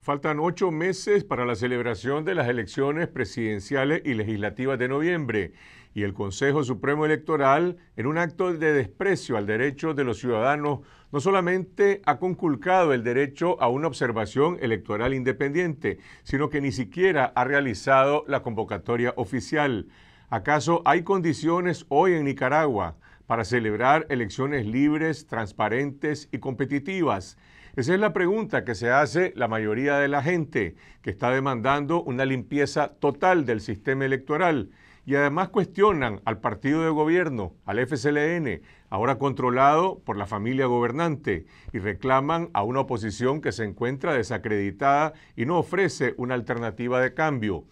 Faltan ocho meses para la celebración de las elecciones presidenciales y legislativas de noviembre y el Consejo Supremo Electoral, en un acto de desprecio al derecho de los ciudadanos, no solamente ha conculcado el derecho a una observación electoral independiente, sino que ni siquiera ha realizado la convocatoria oficial. ¿Acaso hay condiciones hoy en Nicaragua para celebrar elecciones libres, transparentes y competitivas? Esa es la pregunta que se hace la mayoría de la gente, que está demandando una limpieza total del sistema electoral. Y además cuestionan al partido de gobierno, al fSLn ahora controlado por la familia gobernante, y reclaman a una oposición que se encuentra desacreditada y no ofrece una alternativa de cambio.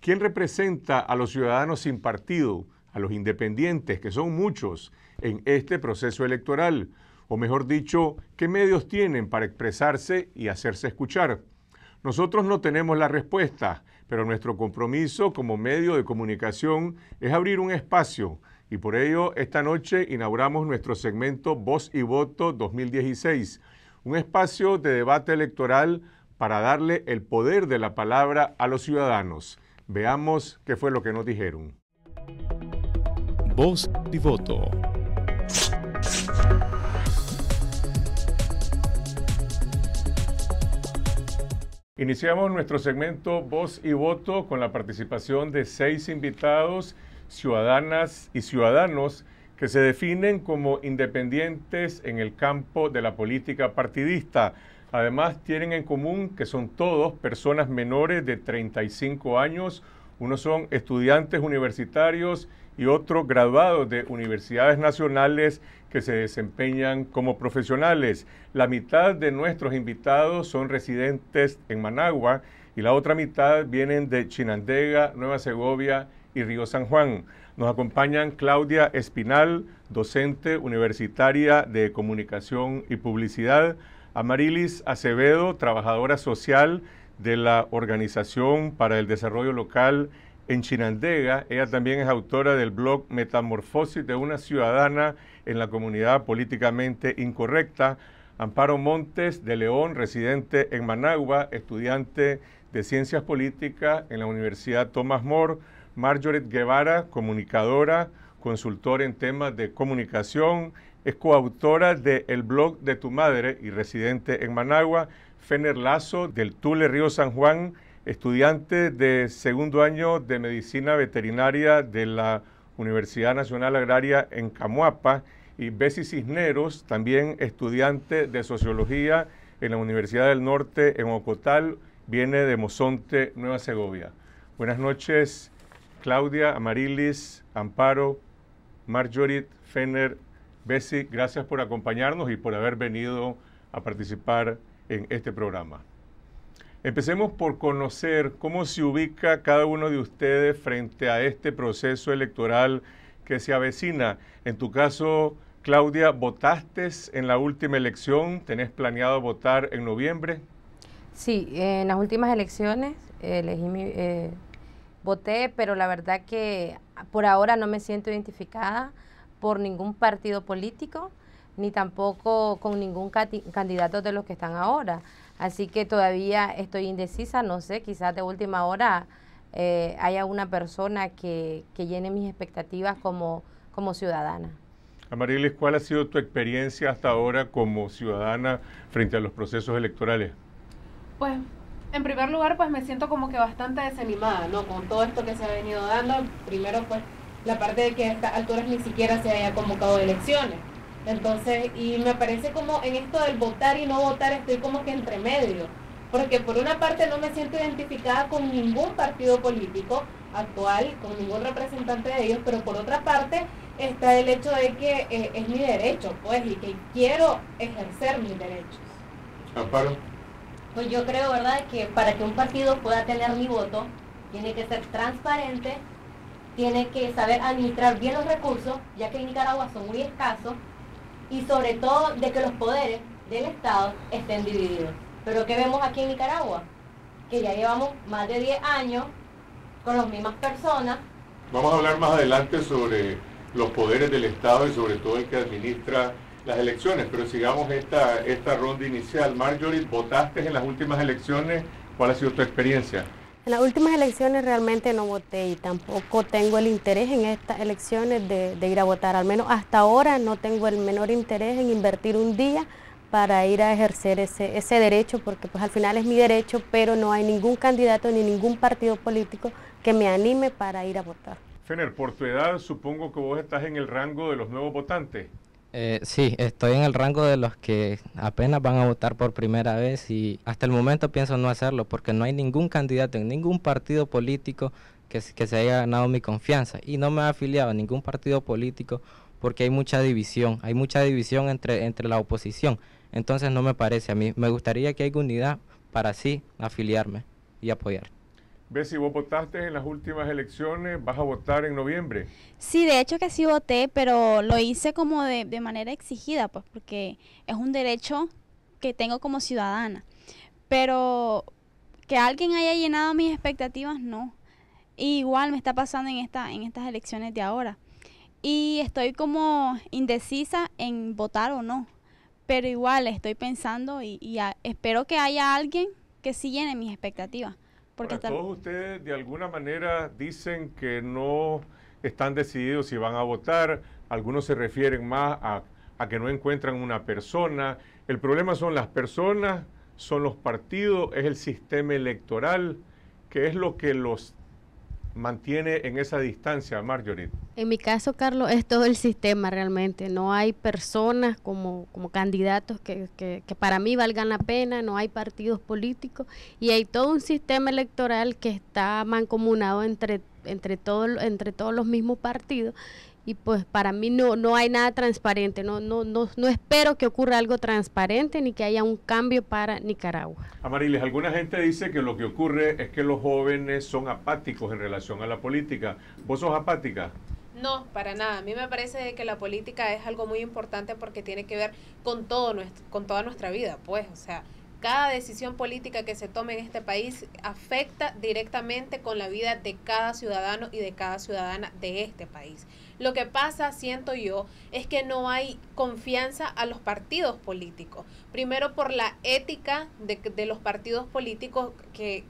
¿Quién representa a los ciudadanos sin partido? a los independientes, que son muchos, en este proceso electoral? O mejor dicho, ¿qué medios tienen para expresarse y hacerse escuchar? Nosotros no tenemos la respuesta, pero nuestro compromiso como medio de comunicación es abrir un espacio y por ello esta noche inauguramos nuestro segmento Voz y Voto 2016, un espacio de debate electoral para darle el poder de la palabra a los ciudadanos. Veamos qué fue lo que nos dijeron. Voz y voto. Iniciamos nuestro segmento Voz y Voto con la participación de seis invitados, ciudadanas y ciudadanos que se definen como independientes en el campo de la política partidista. Además, tienen en común que son todos personas menores de 35 años unos son estudiantes universitarios y otros graduados de universidades nacionales que se desempeñan como profesionales. La mitad de nuestros invitados son residentes en Managua y la otra mitad vienen de Chinandega, Nueva Segovia y Río San Juan. Nos acompañan Claudia Espinal, docente universitaria de Comunicación y Publicidad, Amarilis Acevedo, trabajadora social de la Organización para el Desarrollo Local en Chinandega. Ella también es autora del blog Metamorfosis de una ciudadana en la comunidad políticamente incorrecta. Amparo Montes de León, residente en Managua, estudiante de Ciencias Políticas en la Universidad Thomas More. Marjorie Guevara, comunicadora, consultora en temas de comunicación, es coautora de El blog de tu madre y residente en Managua. Fener Lazo, del Tule Río San Juan, estudiante de segundo año de Medicina Veterinaria de la Universidad Nacional Agraria en Camuapa, y Bessie Cisneros, también estudiante de Sociología en la Universidad del Norte en Ocotal, viene de Mozonte, Nueva Segovia. Buenas noches, Claudia, Amarilis, Amparo, Marjorie, Fener, Bessie, gracias por acompañarnos y por haber venido a participar en este programa. Empecemos por conocer cómo se ubica cada uno de ustedes frente a este proceso electoral que se avecina. En tu caso, Claudia, ¿votaste en la última elección? ¿Tenés planeado votar en noviembre? Sí, en las últimas elecciones elegí eh, voté, pero la verdad que por ahora no me siento identificada por ningún partido político ni tampoco con ningún candidato de los que están ahora. Así que todavía estoy indecisa, no sé, quizás de última hora eh, haya una persona que, llene mis expectativas como, como ciudadana. Amarilis, ¿cuál ha sido tu experiencia hasta ahora como ciudadana frente a los procesos electorales? Pues, en primer lugar, pues me siento como que bastante desanimada, ¿no? Con todo esto que se ha venido dando. Primero, pues, la parte de que a estas alturas ni siquiera se haya convocado elecciones. Entonces, y me parece como en esto del votar y no votar estoy como que entre medio, porque por una parte no me siento identificada con ningún partido político actual, con ningún representante de ellos, pero por otra parte está el hecho de que eh, es mi derecho, pues, y que quiero ejercer mis derechos. Amparo. Pues yo creo, ¿verdad?, que para que un partido pueda tener mi voto, tiene que ser transparente, tiene que saber administrar bien los recursos, ya que en Nicaragua son muy escasos, y sobre todo de que los poderes del Estado estén divididos. Pero ¿qué vemos aquí en Nicaragua? Que ya llevamos más de 10 años con las mismas personas. Vamos a hablar más adelante sobre los poderes del Estado y sobre todo el que administra las elecciones, pero sigamos esta, esta ronda inicial. Marjorie, votaste en las últimas elecciones, ¿cuál ha sido tu experiencia? En las últimas elecciones realmente no voté y tampoco tengo el interés en estas elecciones de, ir a votar. Al menos hasta ahora no tengo el menor interés en invertir un día para ir a ejercer ese, ese derecho, porque pues al final es mi derecho, pero no hay ningún candidato ni ningún partido político que me anime para ir a votar. Fener, por tu edad supongo que vos estás en el rango de los nuevos votantes. Eh, sí, estoy en el rango de los que apenas van a votar por primera vez y hasta el momento pienso no hacerlo porque no hay ningún candidato en ningún partido político que, se haya ganado mi confianza y no me ha afiliado a ningún partido político porque hay mucha división, hay mucha división entre, entre la oposición, entonces no me parece a mí, me gustaría que haya unidad para así afiliarme y apoyar si vos votaste en las últimas elecciones, vas a votar en noviembre. Sí, de hecho que sí voté, pero lo hice como de, de manera exigida, pues porque es un derecho que tengo como ciudadana. Pero que alguien haya llenado mis expectativas, no. igual me está pasando en, esta, en estas elecciones de ahora. Y estoy como indecisa en votar o no. Pero igual estoy pensando y, espero que haya alguien que sí llene mis expectativas todos ustedes de alguna manera dicen que no están decididos si van a votar, algunos se refieren más a que no encuentran una persona. El problema son las personas, son los partidos, es el sistema electoral, que es lo que los mantiene en esa distancia, Marjorie? En mi caso, Carlos, es todo el sistema realmente. No hay personas como, como candidatos que, que, para mí valgan la pena, no hay partidos políticos y hay todo un sistema electoral que está mancomunado entre, entre, entre todos los mismos partidos y pues para mí no, no hay nada transparente, no, no, no, no espero que ocurra algo transparente ni que haya un cambio para Nicaragua. Amariles, alguna gente dice que lo que ocurre es que los jóvenes son apáticos en relación a la política. ¿Vos sos apática? No, para nada. A mí me parece que la política es algo muy importante porque tiene que ver con todo nuestro, con toda nuestra vida, pues, o sea, cada decisión política que se tome en este país afecta directamente con la vida de cada ciudadano y de cada ciudadana de este país. Lo que pasa, siento yo, es que no hay confianza a los partidos políticos. Primero por la ética de, los partidos políticos que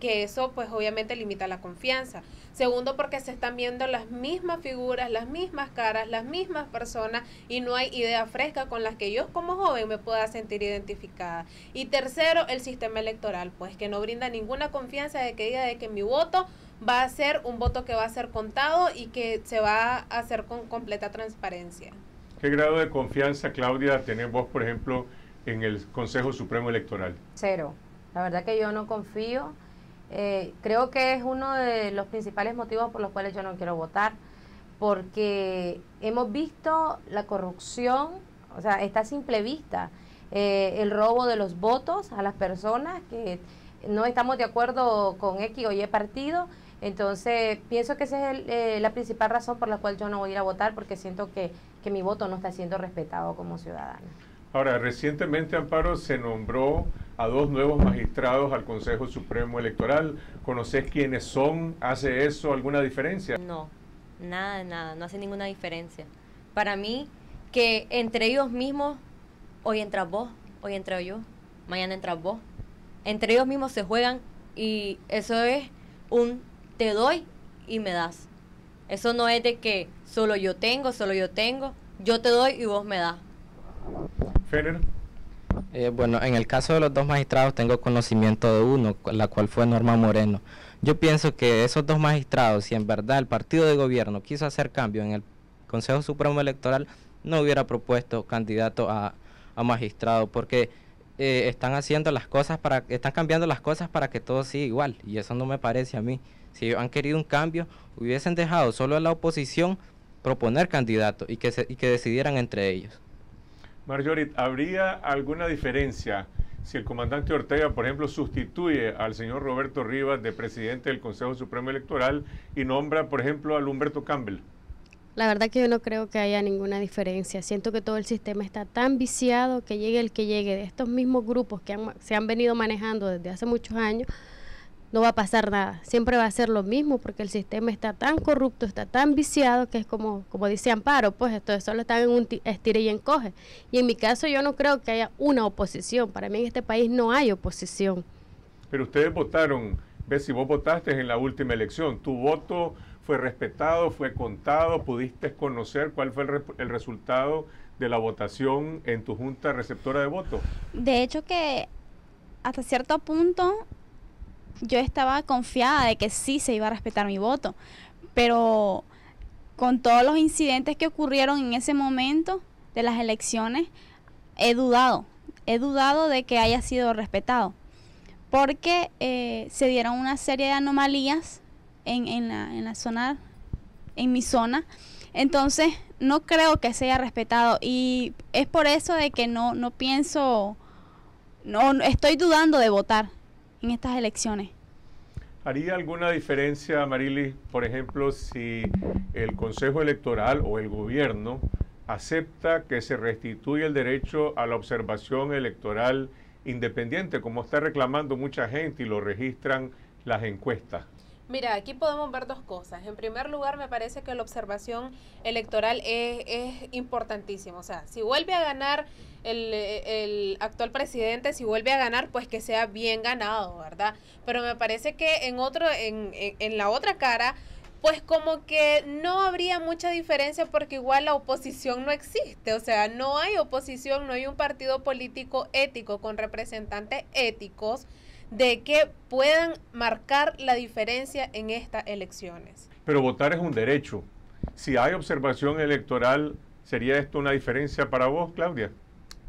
que eso pues obviamente limita la confianza. Segundo, porque se están viendo las mismas figuras, las mismas caras, las mismas personas y no hay idea fresca con las que yo como joven me pueda sentir identificada. Y tercero, el sistema electoral, pues que no brinda ninguna confianza de que diga de que mi voto va a ser un voto que va a ser contado y que se va a hacer con completa transparencia. ¿Qué grado de confianza, Claudia, tenés vos, por ejemplo, en el Consejo Supremo Electoral? Cero. La verdad que yo no confío eh, creo que es uno de los principales motivos por los cuales yo no quiero votar, porque hemos visto la corrupción, o sea, está a simple vista, eh, el robo de los votos a las personas que no estamos de acuerdo con X o Y partido. Entonces, pienso que esa es eh, la principal razón por la cual yo no voy a ir a votar, porque siento que, que mi voto no está siendo respetado como ciudadano. Ahora, recientemente, Amparo, se nombró a dos nuevos magistrados al Consejo Supremo Electoral. ¿Conoces quiénes son? ¿Hace eso alguna diferencia? No, nada, nada, no hace ninguna diferencia. Para mí, que entre ellos mismos, hoy entras vos, hoy entro yo, mañana entras vos, entre ellos mismos se juegan y eso es un te doy y me das. Eso no es de que solo yo tengo, solo yo tengo, yo te doy y vos me das. Eh, bueno, en el caso de los dos magistrados tengo conocimiento de uno, la cual fue Norma Moreno. Yo pienso que esos dos magistrados, si en verdad el partido de gobierno quiso hacer cambio en el Consejo Supremo Electoral, no hubiera propuesto candidato a, magistrado, porque eh, están haciendo las cosas para, están cambiando las cosas para que todo siga igual, y eso no me parece a mí. Si han querido un cambio, hubiesen dejado solo a la oposición proponer candidato y que decidieran entre ellos. Marjorie, ¿habría alguna diferencia si el comandante Ortega, por ejemplo, sustituye al señor Roberto Rivas de presidente del Consejo Supremo Electoral y nombra, por ejemplo, al Humberto Campbell? La verdad que yo no creo que haya ninguna diferencia. Siento que todo el sistema está tan viciado que llegue el que llegue de estos mismos grupos que se han venido manejando desde hace muchos años no va a pasar nada. Siempre va a ser lo mismo porque el sistema está tan corrupto, está tan viciado que es como, como dice Amparo, pues esto solo está en un estire y encoge. Y en mi caso yo no creo que haya una oposición. Para mí en este país no hay oposición. Pero ustedes votaron, ves si vos votaste en la última elección, tu voto fue respetado, fue contado, pudiste conocer cuál fue el, el resultado de la votación en tu junta receptora de votos. De hecho que hasta cierto punto yo estaba confiada de que sí se iba a respetar mi voto, pero con todos los incidentes que ocurrieron en ese momento de las elecciones, he dudado, he dudado de que haya sido respetado, porque eh, se dieron una serie de anomalías en, en, la, en la zona, en mi zona, entonces no creo que sea respetado y es por eso de que no, no pienso, no estoy dudando de votar en estas elecciones? ¿Haría alguna diferencia, Marily, por ejemplo, si el Consejo Electoral o el gobierno acepta que se restituye el derecho a la observación electoral independiente, como está reclamando mucha gente y lo registran las encuestas? Mira, aquí podemos ver dos cosas. En primer lugar, me parece que la observación electoral es, es importantísima. O sea, si vuelve a ganar el, el, actual presidente, si vuelve a ganar, pues que sea bien ganado, ¿verdad? Pero me parece que en, otro, en, en, en la otra cara, pues como que no habría mucha diferencia porque igual la oposición no existe, o sea, no hay oposición, no hay un partido político ético con representantes éticos de que puedan marcar la diferencia en estas elecciones. Pero votar es un derecho. Si hay observación electoral, ¿sería esto una diferencia para vos, Claudia?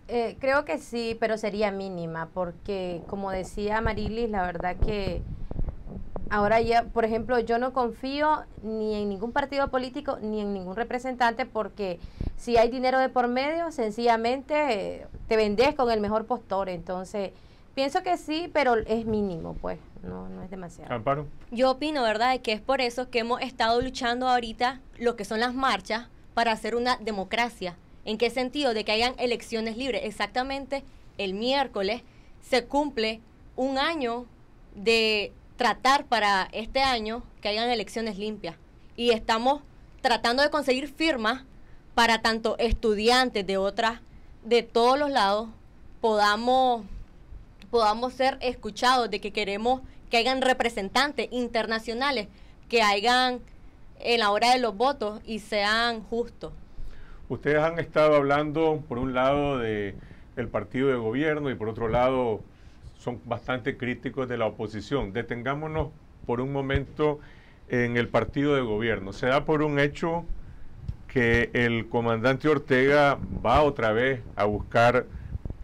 Eh, creo que sí, pero sería mínima, porque como decía Marilis, la verdad que ahora ya, por ejemplo, yo no confío ni en ningún partido político ni en ningún representante, porque si hay dinero de por medio, sencillamente eh, te vendes con el mejor postor. Entonces, Pienso que sí, pero es mínimo, pues, no, no es demasiado. Yo opino, ¿verdad?, de que es por eso que hemos estado luchando ahorita lo que son las marchas para hacer una democracia. ¿En qué sentido? De que hayan elecciones libres. Exactamente el miércoles se cumple un año de tratar para este año que hayan elecciones limpias. Y estamos tratando de conseguir firmas para tanto estudiantes de otras, de todos los lados, podamos podamos ser escuchados, de que queremos que hayan representantes internacionales, que hagan en la hora de los votos y sean justos. Ustedes han estado hablando, por un lado, de el partido de gobierno y por otro lado, son bastante críticos de la oposición. Detengámonos por un momento en el partido de gobierno. Se da por un hecho que el comandante Ortega va otra vez a buscar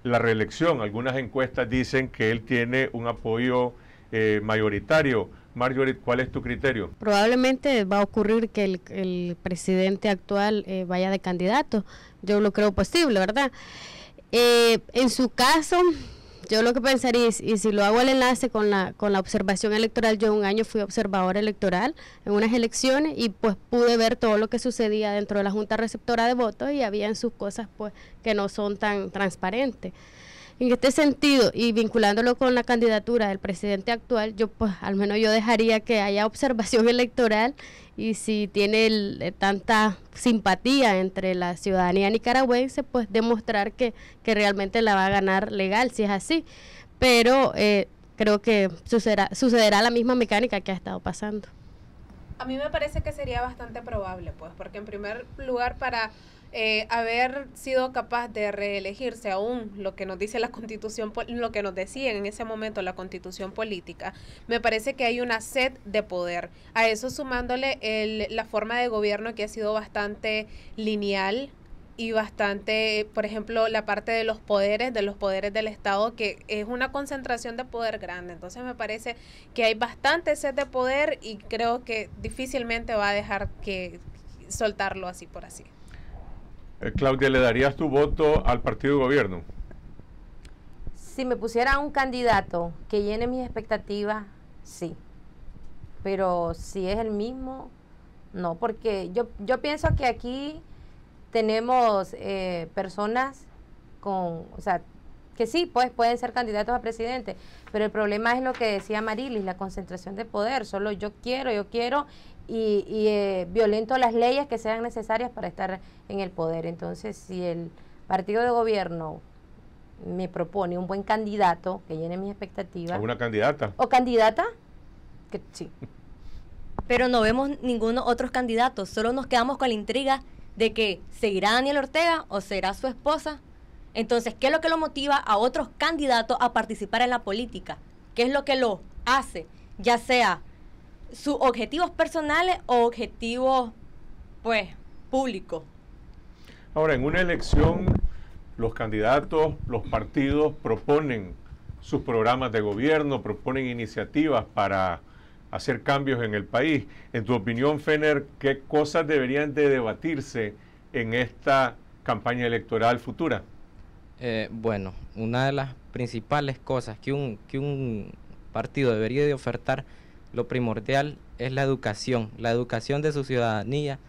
la reelección. Algunas encuestas dicen que él tiene un apoyo eh, mayoritario. Marjorie, ¿cuál es tu criterio? Probablemente va a ocurrir que el, presidente actual eh, vaya de candidato. Yo lo creo posible, ¿verdad? Eh, en su caso, yo lo que pensaría, y si lo hago el enlace con la, con la observación electoral, yo un año fui observador electoral en unas elecciones y pues pude ver todo lo que sucedía dentro de la Junta Receptora de Votos y habían sus cosas pues que no son tan transparentes. En este sentido, y vinculándolo con la candidatura del presidente actual, yo pues al menos yo dejaría que haya observación electoral y si tiene eh, tanta simpatía entre la ciudadanía nicaragüense, pues demostrar que, que realmente la va a ganar legal, si es así. Pero eh, creo que sucederá, sucederá la misma mecánica que ha estado pasando. A mí me parece que sería bastante probable, pues, porque en primer lugar para eh, haber sido capaz de reelegirse aún lo que nos dice la constitución, lo que nos decía en ese momento la constitución política, me parece que hay una sed de poder. A eso sumándole el, la forma de gobierno que ha sido bastante lineal, y bastante, por ejemplo, la parte de los poderes, de los poderes del Estado, que es una concentración de poder grande. Entonces me parece que hay bastante sed de poder y creo que difícilmente va a dejar que soltarlo así por así. Eh, Claudia, ¿le darías tu voto al partido de gobierno? Si me pusiera un candidato que llene mis expectativas, sí. Pero si es el mismo, no, porque yo, yo pienso que aquí tenemos eh, personas con, o sea, que sí, pues pueden ser candidatos a presidente, pero el problema es lo que decía Marilis, la concentración de poder, solo yo quiero, yo quiero, y, eh, violento las leyes que sean necesarias para estar en el poder. Entonces, si el partido de gobierno me propone un buen candidato que llene mis expectativas. ¿Alguna una candidata? ¿O candidata? Que, sí. Pero no vemos ninguno otros candidatos, solo nos quedamos con la intriga de que seguirá Daniel Ortega o será su esposa. Entonces, ¿qué es lo que lo motiva a otros candidatos a participar en la política? ¿Qué es lo que lo hace? Ya sea sus objetivos personales o objetivos, pues, públicos. Ahora, en una elección, los candidatos, los partidos proponen sus programas de gobierno, proponen iniciativas para hacer cambios en el país. En tu opinión, Fener, ¿qué cosas deberían de debatirse en esta campaña electoral futura? Eh, bueno, una de las principales cosas que un, que un partido debería de ofertar lo primordial es la educación, la educación de su ciudadanía,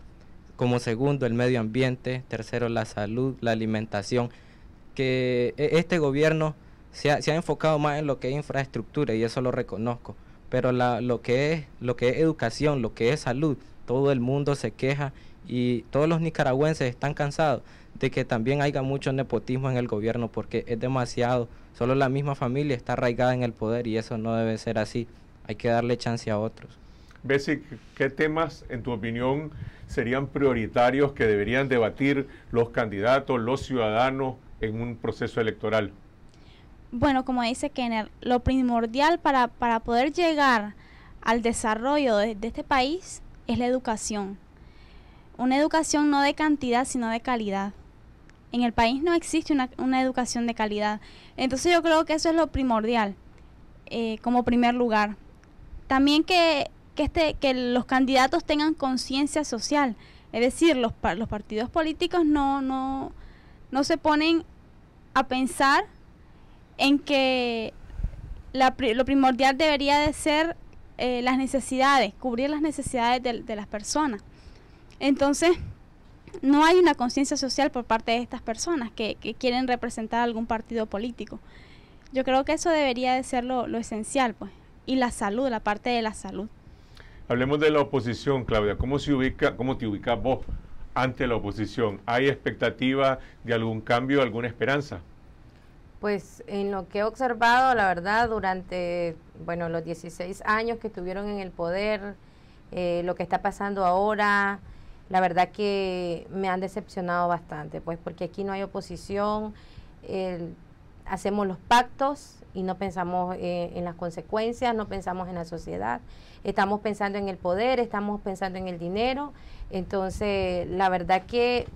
como segundo el medio ambiente, tercero la salud, la alimentación, que e, este gobierno se ha, enfocado más en lo que es infraestructura y eso lo reconozco, pero lo, que es, lo que es educación, lo que es salud, todo el mundo se queja y todos los nicaragüenses están cansados de que también haya mucho nepotismo en el gobierno porque es demasiado, solo la misma familia está arraigada en el poder y eso no debe ser así hay que darle chance a otros. Bessie, ¿qué temas, en tu opinión, serían prioritarios que deberían debatir los candidatos, los ciudadanos en un proceso electoral? Bueno, como dice Kenner, lo primordial para, poder llegar al desarrollo de, este país es la educación. Una educación no de cantidad, sino de calidad. En el país no existe una, una educación de calidad. Entonces yo creo que eso es lo primordial, eh, como primer lugar. También que, este, que los candidatos tengan conciencia social. Es decir, los, los partidos políticos no, no, no se ponen a pensar en que lo primordial debería de ser eh, las necesidades, cubrir las necesidades de, las personas. Entonces, no hay una conciencia social por parte de estas personas que, quieren representar algún partido político. Yo creo que eso debería de ser lo, lo esencial, pues y la salud, la parte de la salud. Hablemos de la oposición, Claudia. ¿Cómo, se ubica, cómo te ubicas vos ante la oposición? ¿Hay expectativa de algún cambio, alguna esperanza? Pues en lo que he observado, la verdad, durante bueno, los 16 años que estuvieron en el poder, eh, lo que está pasando ahora, la verdad que me han decepcionado bastante, pues porque aquí no hay oposición. El, hacemos los pactos y no pensamos eh, en las consecuencias, no pensamos en la sociedad, estamos pensando en el poder, estamos pensando en el dinero. Entonces, la verdad que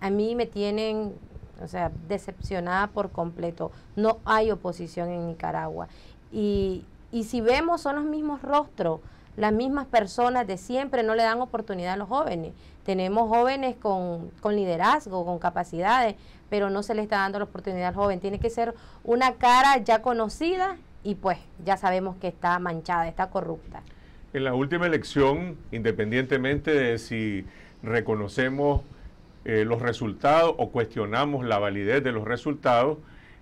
a mí me tienen, o sea, decepcionada por completo. No hay oposición en Nicaragua. Y, y si vemos, son los mismos rostros las mismas personas de siempre no le dan oportunidad a los jóvenes. Tenemos jóvenes con, liderazgo, con capacidades, pero no se le está dando la oportunidad al joven. Tiene que ser una cara ya conocida y pues ya sabemos que está manchada, está corrupta. En la última elección, independientemente de si reconocemos eh, los resultados o cuestionamos la validez de los resultados,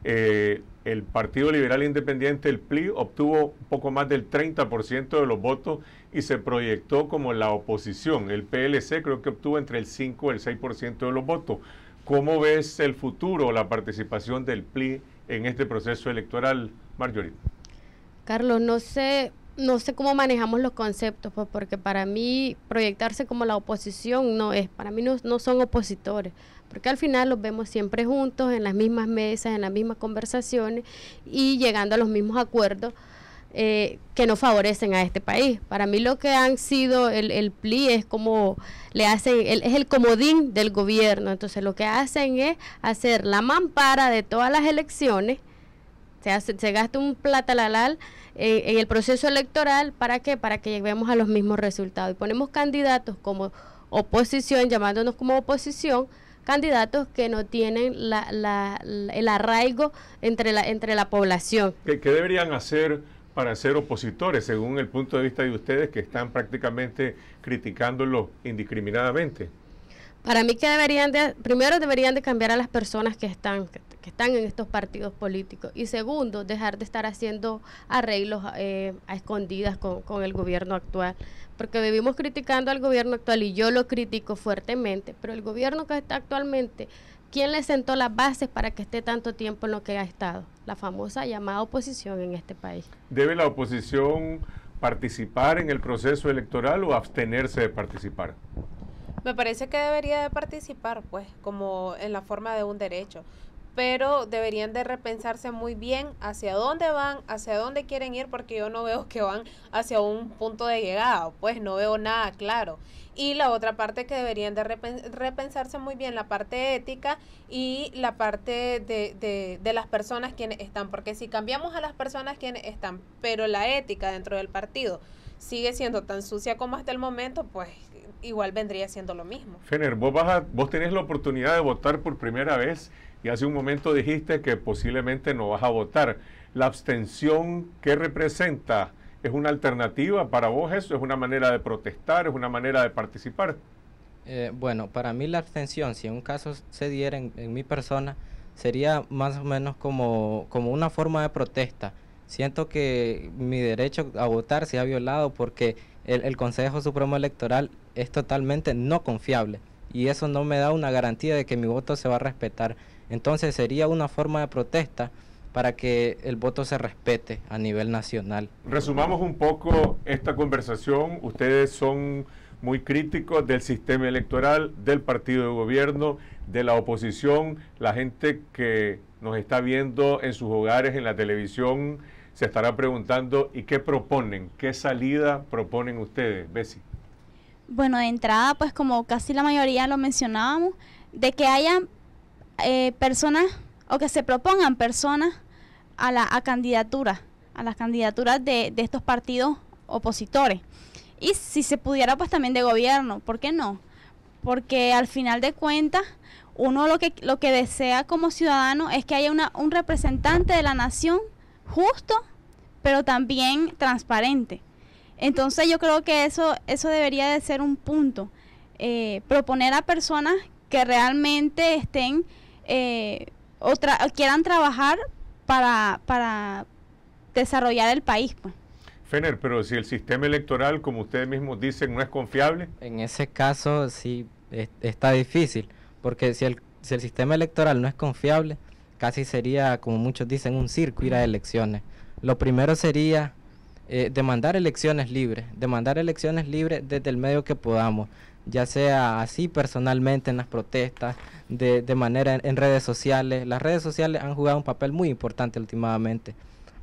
eh, el Partido Liberal Independiente, el PLI, obtuvo poco más del 30% de los votos y se proyectó como la oposición. El PLC creo que obtuvo entre el 5 y el 6% de los votos. ¿Cómo ves el futuro, la participación del PLI en este proceso electoral, Marjorie? Carlos, no sé no sé cómo manejamos los conceptos, pues porque para mí proyectarse como la oposición no es, para mí no, son opositores, porque al final los vemos siempre juntos, en las mismas mesas, en las mismas conversaciones y llegando a los mismos acuerdos eh, que no favorecen a este país. Para mí lo que han sido el, el PLI es como le hacen, es el comodín del gobierno, entonces lo que hacen es hacer la mampara de todas las elecciones, se, hace, se gasta un la en el proceso electoral, ¿para qué? Para que lleguemos a los mismos resultados. Y ponemos candidatos como oposición, llamándonos como oposición, candidatos que no tienen la, el arraigo entre la, entre la población. ¿Qué, deberían hacer para ser opositores, según el punto de vista de ustedes, que están prácticamente criticándolos indiscriminadamente? Para mí que deberían primero deberían de cambiar a las personas que están, que están en estos partidos políticos. Y segundo, dejar de estar haciendo arreglos eh, a escondidas con, con el gobierno actual. Porque vivimos criticando al gobierno actual y yo lo critico fuertemente, pero el gobierno que está actualmente ¿Quién le sentó las bases para que esté tanto tiempo en lo que ha estado? La famosa llamada oposición en este país. ¿Debe la oposición participar en el proceso electoral o abstenerse de participar? Me parece que debería de participar, pues, como en la forma de un derecho pero deberían de repensarse muy bien hacia dónde van, hacia dónde quieren ir, porque yo no veo que van hacia un punto de llegada, pues no veo nada claro. Y la otra parte que deberían de repensarse muy bien, la parte ética y la parte de, de, las personas quienes están, porque si cambiamos a las personas quienes están, pero la ética dentro del partido sigue siendo tan sucia como hasta el momento, pues igual vendría siendo lo mismo. Fener, vos, vas vos tenés la oportunidad de votar por primera vez y hace un momento dijiste que posiblemente no vas a votar. ¿La abstención qué representa? ¿Es una alternativa para vos eso? ¿Es una manera de protestar? ¿Es una manera de participar? Eh, bueno, para mí la abstención, si en un caso se diera en, mi persona, sería más o menos como, como, una forma de protesta. Siento que mi derecho a votar se ha violado porque el, Consejo Supremo Electoral es totalmente no confiable y eso no me da una garantía de que mi voto se va a respetar. Entonces sería una forma de protesta para que el voto se respete a nivel nacional. Resumamos un poco esta conversación. Ustedes son muy críticos del sistema electoral, del partido de gobierno, de la oposición, la gente que nos está viendo en sus hogares, en la televisión, se estará preguntando, ¿y qué proponen? ¿Qué salida proponen ustedes, Bessie? Bueno, de entrada, pues como casi la mayoría lo mencionábamos, de que hayan... Eh, personas o que se propongan personas a la a candidatura, a las candidaturas de, de, estos partidos opositores. Y si se pudiera, pues también de gobierno, ¿por qué no? Porque al final de cuentas, uno lo que, lo que desea como ciudadano es que haya una, un representante de la nación justo, pero también transparente. Entonces yo creo que eso, eso debería de ser un punto. Eh, proponer a personas que realmente estén eh, o, quieran trabajar para, para desarrollar el país. Pues. Fener, pero si el sistema electoral, como ustedes mismos dicen, no es confiable. En ese caso sí está difícil, porque si el, si el sistema electoral no es confiable, casi sería, como muchos dicen, un circo ir a elecciones. Lo primero sería eh, demandar elecciones libres, demandar elecciones libres desde el medio que podamos, ya sea así personalmente en las protestas, de, de manera en, redes sociales. Las redes sociales han jugado un papel muy importante últimamente.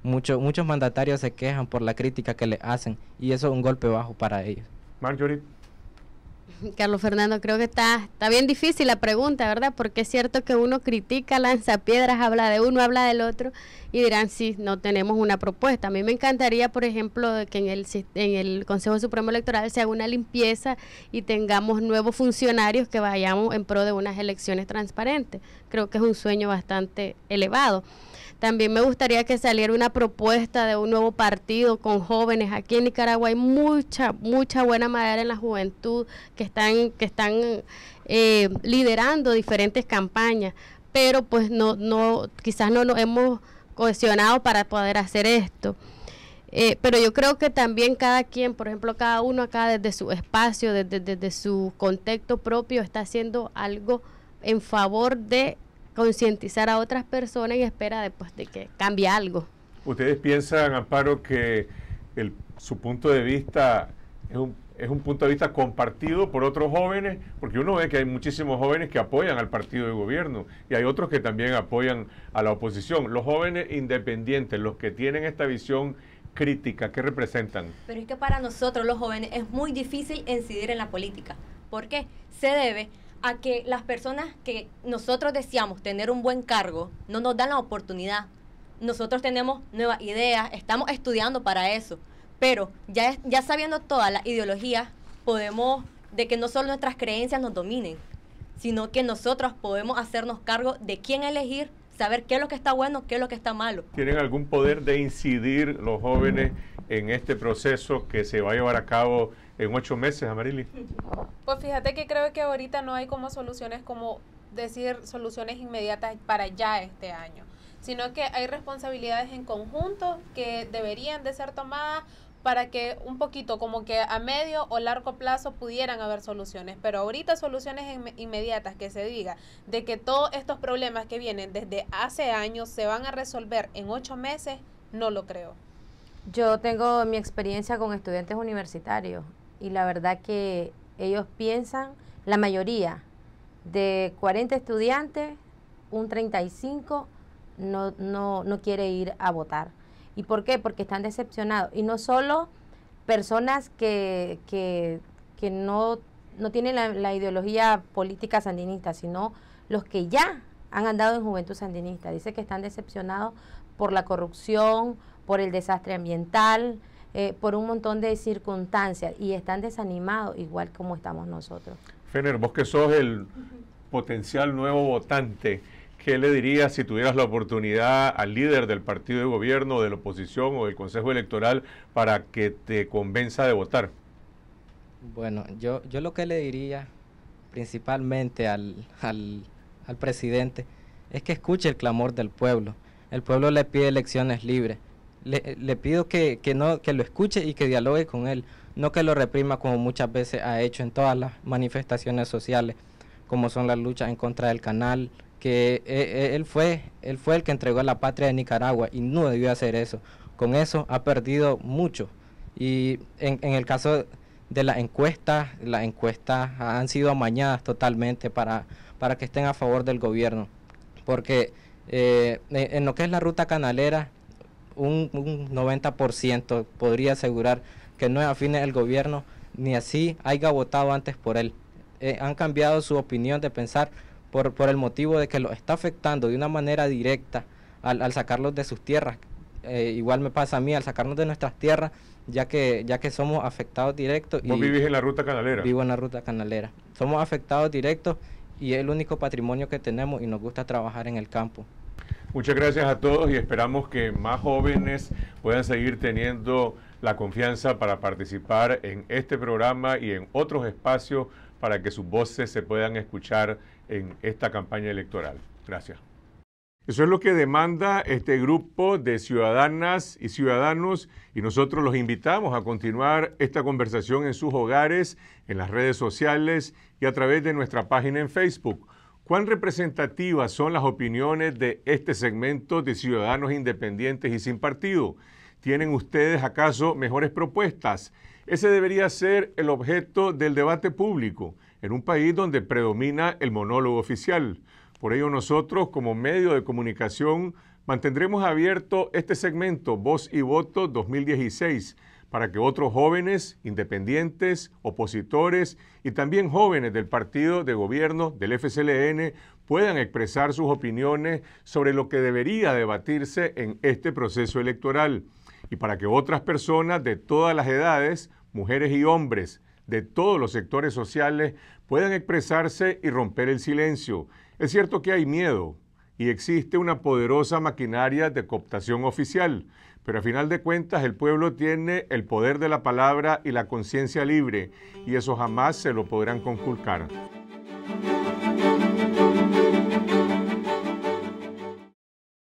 muchos muchos mandatarios se quejan por la crítica que le hacen y eso es un golpe bajo para ellos. Marjorie. Carlos Fernando, creo que está, está bien difícil la pregunta, ¿verdad? Porque es cierto que uno critica, lanza piedras, habla de uno, habla del otro y dirán sí, no tenemos una propuesta. A mí me encantaría, por ejemplo, que en el, en el Consejo Supremo Electoral se haga una limpieza y tengamos nuevos funcionarios que vayamos en pro de unas elecciones transparentes. Creo que es un sueño bastante elevado. También me gustaría que saliera una propuesta de un nuevo partido con jóvenes. Aquí en Nicaragua hay mucha, mucha buena madera en la juventud que están, que están eh, liderando diferentes campañas, pero pues no, no, quizás no nos hemos cohesionado para poder hacer esto. Eh, pero yo creo que también cada quien, por ejemplo, cada uno acá desde su espacio, desde, desde su contexto propio, está haciendo algo en favor de concientizar a otras personas y espera después de que cambie algo. ¿Ustedes piensan, Amparo, que el, su punto de vista es un es un punto de vista compartido por otros jóvenes, porque uno ve que hay muchísimos jóvenes que apoyan al partido de gobierno y hay otros que también apoyan a la oposición. Los jóvenes independientes, los que tienen esta visión crítica, ¿qué representan? Pero es que para nosotros los jóvenes es muy difícil incidir en la política. ¿Por qué? Se debe a que las personas que nosotros deseamos tener un buen cargo no nos dan la oportunidad. Nosotros tenemos nuevas ideas, estamos estudiando para eso pero ya, ya sabiendo toda la ideología podemos de que no solo nuestras creencias nos dominen, sino que nosotros podemos hacernos cargo de quién elegir, saber qué es lo que está bueno, qué es lo que está malo. ¿Tienen algún poder de incidir los jóvenes en este proceso que se va a llevar a cabo en ocho meses, Amarili? Pues fíjate que creo que ahorita no hay como soluciones, como decir soluciones inmediatas para ya este año sino que hay responsabilidades en conjunto que deberían de ser tomadas para que un poquito como que a medio o largo plazo pudieran haber soluciones, pero ahorita soluciones inmediatas que se diga de que todos estos problemas que vienen desde hace años se van a resolver en ocho meses, no lo creo. Yo tengo mi experiencia con estudiantes universitarios y la verdad que ellos piensan, la mayoría, de 40 estudiantes, un 35 no, no, no quiere ir a votar ¿Y por qué? Porque están decepcionados. Y no solo personas que, que, que no, no tienen la, ideología política sandinista, sino los que ya han andado en juventud sandinista. Dice que están decepcionados por la corrupción, por el desastre ambiental, eh, por un montón de circunstancias y están desanimados igual como estamos nosotros. Fener, vos que sos el potencial nuevo votante, ¿Qué le dirías si tuvieras la oportunidad al líder del partido de gobierno, de la oposición o del Consejo Electoral para que te convenza de votar? Bueno, yo, yo lo que le diría principalmente al, al, presidente es que escuche el clamor del pueblo. El pueblo le pide elecciones libres. Le, pido que, no, que lo escuche y que dialogue con él, no que lo reprima como muchas veces ha hecho en todas las manifestaciones sociales, como son las luchas en contra del canal, que eh, eh, él fue, él fue el que entregó a la patria de Nicaragua y no debió hacer eso. Con eso ha perdido mucho. Y en, el caso de las encuestas, las encuestas han sido amañadas totalmente para, para que estén a favor del gobierno. Porque eh, en lo que es la ruta canalera, un, 90% podría asegurar que no es afín el gobierno, ni así haya votado antes por él. han cambiado su opinión de pensar por, por el motivo de que los está afectando de una manera directa al, al sacarlos de sus tierras. Eh, igual me pasa a mí al sacarnos de nuestras tierras, ya que, ya que somos afectados directos. ¿Vos vivís en la ruta canalera? Vivo en la ruta canalera. Somos afectados directos y es el único patrimonio que tenemos y nos gusta trabajar en el campo. Muchas gracias a todos y esperamos que más jóvenes puedan seguir teniendo la confianza para participar en este programa y en otros espacios para que sus voces se puedan escuchar en esta campaña electoral. Gracias. Eso es lo que demanda este grupo de ciudadanas y ciudadanos y nosotros los invitamos a continuar esta conversación en sus hogares, en las redes sociales y a través de nuestra página en Facebook. ¿Cuán representativas son las opiniones de este segmento de ciudadanos independientes y sin partido? ¿Tienen ustedes acaso mejores propuestas? Ese debería ser el objeto del debate público en un país donde predomina el monólogo oficial. Por ello nosotros, como medio de comunicación, mantendremos abierto este segmento Voz y Voto 2016 para que otros jóvenes, independientes, opositores y también jóvenes del partido de gobierno del FCLN puedan expresar sus opiniones sobre lo que debería debatirse en este proceso electoral y para que otras personas de todas las edades, mujeres y hombres, de todos los sectores sociales puedan expresarse y romper el silencio. Es cierto que hay miedo y existe una poderosa maquinaria de cooptación oficial, pero a final de cuentas el pueblo tiene el poder de la palabra y la conciencia libre, y eso jamás se lo podrán conculcar.